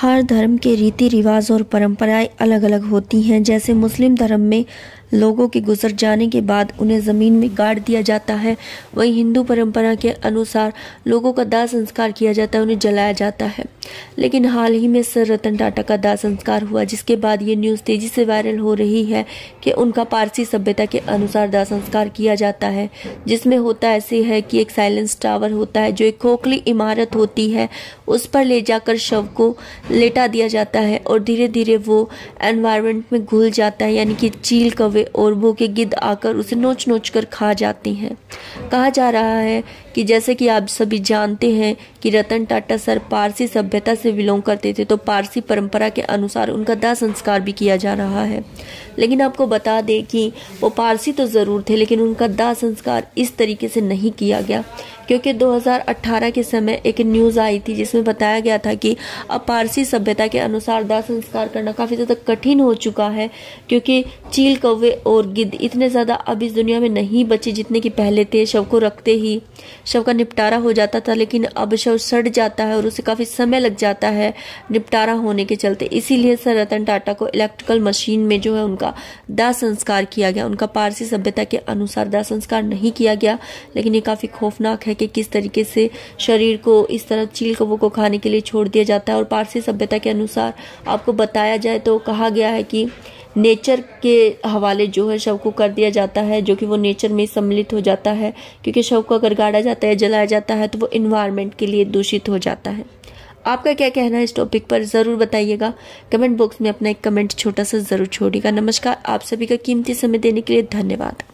हर धर्म के रीति रिवाज और परंपराएं अलग अलग होती हैं जैसे मुस्लिम धर्म में लोगों के गुजर जाने के बाद उन्हें ज़मीन में गाड़ दिया जाता है वहीं हिंदू परंपरा के अनुसार लोगों का दाह संस्कार किया जाता है उन्हें जलाया जाता है लेकिन हाल ही में सर रतन टाटा का दाह संस्कार हुआ जिसके बाद ये न्यूज़ तेज़ी से वायरल हो रही है कि उनका पारसी सभ्यता के अनुसार दाह संस्कार किया जाता है जिसमें होता ऐसे है कि एक साइलेंस टावर होता है जो एक खोखली इमारत होती है उस पर ले जाकर शव को लेटा दिया जाता है और धीरे धीरे वो एनवायरमेंट में घुल जाता है यानी कि चील कवे गए और भूखे के गिद्ध आकर उसे नोच नोच कर खा जाती हैं कहा जा रहा है कि जैसे कि आप सभी जानते हैं कि रतन टाटा सर पारसी सभ्यता से बिलोंग करते थे तो पारसी परंपरा के अनुसार उनका दाह संस्कार भी किया जा रहा है लेकिन आपको बता दें कि वो पारसी तो ज़रूर थे लेकिन उनका दाह संस्कार इस तरीके से नहीं किया गया क्योंकि 2018 के समय एक न्यूज़ आई थी जिसमें बताया गया था कि अब पारसी सभ्यता के अनुसार दाह संस्कार करना काफ़ी ज़्यादा कठिन हो चुका है क्योंकि चील कौवे और गिद्ध इतने ज़्यादा अब इस दुनिया में नहीं बचे जितने कि पहले थे शव को रखते ही शव का निपटारा हो जाता था लेकिन अब शव सड़ जाता है और उसे काफ़ी समय लग जाता है निपटारा होने के चलते इसीलिए सर रतन टाटा को इलेक्ट्रिकल मशीन में जो है उनका दाह संस्कार किया गया उनका पारसी सभ्यता के अनुसार दाह संस्कार नहीं किया गया लेकिन ये काफ़ी खौफनाक है कि किस तरीके से शरीर को इस तरह चील कबू को खाने के लिए छोड़ दिया जाता है और पारसी सभ्यता के अनुसार आपको बताया जाए तो कहा गया है कि नेचर के हवाले जो है शव को कर दिया जाता है जो कि वो नेचर में सम्मिलित हो जाता है क्योंकि शव को अगर गाड़ा जाता है जलाया जाता है तो वो इन्वायरमेंट के लिए दूषित हो जाता है आपका क्या कहना है इस टॉपिक पर ज़रूर बताइएगा कमेंट बॉक्स में अपना एक कमेंट छोटा सा ज़रूर छोड़िएगा नमस्कार आप सभी का कीमती समय देने के लिए धन्यवाद